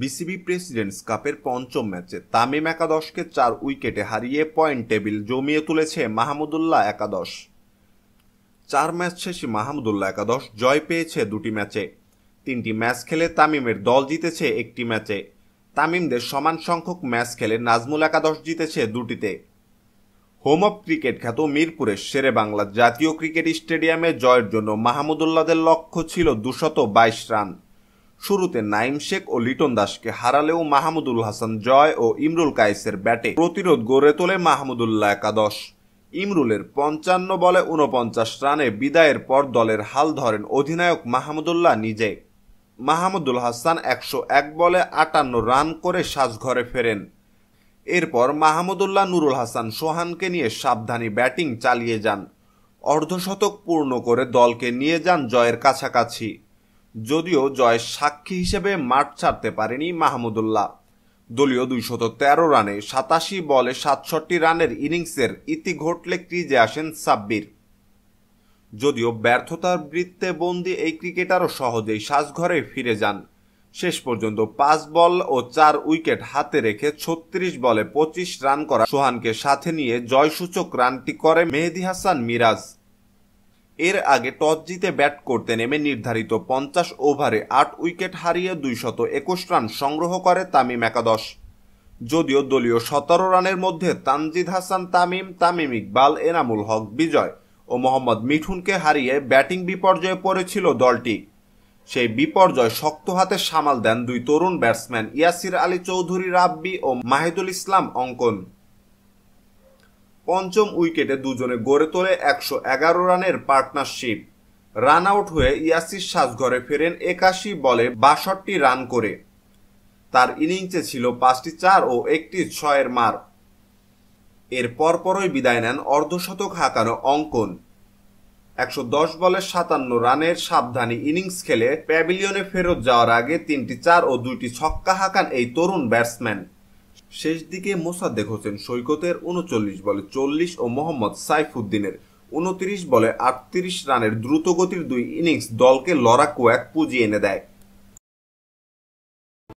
BCB presidents কাপের পঞ্চম ম্যাচে তামিম একাদশকে চার উইকেটে হারিয়ে পয়েন্ট টেবিল জমিয়ে তুলেছে মাহমুদুল্লাহ একাদশ চার ম্যাচ শেষে মাহমুদুল্লাহ একাদশ জয় পেয়েছে দুটি ম্যাচে তিনটি ম্যাচ খেলে তামিমের দল জিতেছে একটি ম্যাচে তামিমদের সমান সংখ্যক ম্যাচ খেলে নাজমুল একাদশ জিতেছে দুটিতে হোম অফ ক্রিকেট খ্যাত মিরপুরের শেরে বাংলা জাতীয় ক্রিকেট স্টেডিয়ামে জয়ের জন্য মাহমুদুল্লাদের লক্ষ্য ছিল দুশত বাইশ রান শুরুতে নাইম শেখ ও লিটন দাসকে হারালেও মাহমুদুল হাসান জয় ও ইমরুল কায়েসের ব্যাটে প্রতিরোধ গড়ে তোলে মাহমুদুল্লাহ একাদশ ইমরুলের পঞ্চান্ন বলে উনপঞ্চাশ রানে বিদায়ের পর দলের হাল ধরেন অধিনায়ক মাহমুদুল্লাহ নিজে মাহমুদুল হাসান একশো এক বলে আটান্ন রান করে সাজঘরে ফেরেন এরপর মাহমুদুল্লাহ নুরুল হাসান সোহানকে নিয়ে সাবধানী ব্যাটিং চালিয়ে যান অর্ধশতক পূর্ণ করে দলকে নিয়ে যান জয়ের কাছাকাছি যদিও জয়ের সাক্ষী হিসেবে মাঠ ছাড়তে পারেনি মাহমুদুল্লাহ দলীয় দুইশত তেরো রানে সাতাশি বলে সাতষট্টি রানের ইনিংসের ইতি ঘটলে ক্রিজে আসেন সাব্বির যদিও ব্যর্থতার বৃত্তে বন্দী এই ক্রিকেটারও সহজেই সাজঘরে ফিরে যান শেষ পর্যন্ত পাঁচ বল ও চার উইকেট হাতে রেখে ছত্রিশ বলে পঁচিশ রান করা সোহানকে সাথে নিয়ে জয়সূচক রানটি করে মেহেদি হাসান মিরাজ এর আগে টস জিতে ব্যাট করতে নেমে নির্ধারিত পঞ্চাশ ওভারে আট উইকেট হারিয়ে দুইশত একুশ রান সংগ্রহ করে তামিম একাদশ যদিও দলীয় সতেরো রানের মধ্যে তানজিদ হাসান তামিম তামিম ইকবাল এনামুল হক বিজয় ও মোহাম্মদ মিঠুনকে হারিয়ে ব্যাটিং বিপর্যয়ে পড়েছিল দলটি সেই বিপর্যয় শক্ত হাতে সামাল দেন দুই তরুণ ব্যাটসম্যান ইয়াসির আলী চৌধুরী রাব্বি ও মাহিদুল ইসলাম অঙ্কন পঞ্চম উইকেটে দুজনে গড়ে তোলে একশো এগারো রানের পার্টনারশিপ রান আউট হয়ে ইয়াসির সাজঘরে ফেরেন একাশি বলে বাষট্টি রান করে তার ইনিংসে ছিল পাঁচটি চার ও একটি ছয়ের মার এর পরপরই বিদায় নেন অর্ধশতক হাঁকানো অঙ্কন একশো দশ বলে সাতান্ন রানের সাবধানী ইনিংস খেলে প্যাভিলিয়নে ফেরত যাওয়ার আগে তিনটি চার ও দুইটি ছক্কা হাঁকান এই তরুণ ব্যাটসম্যান শেষ দিকে মোসাদ্দেক হোসেন সৈকতের উনচল্লিশ বলে চল্লিশ ও মোহাম্মদ সাইফুদ্দিনের উনত্রিশ বলে আটত্রিশ রানের দ্রুতগতির দুই ইনিংস দলকে লড়াকু এক পুঁজি এনে দেয়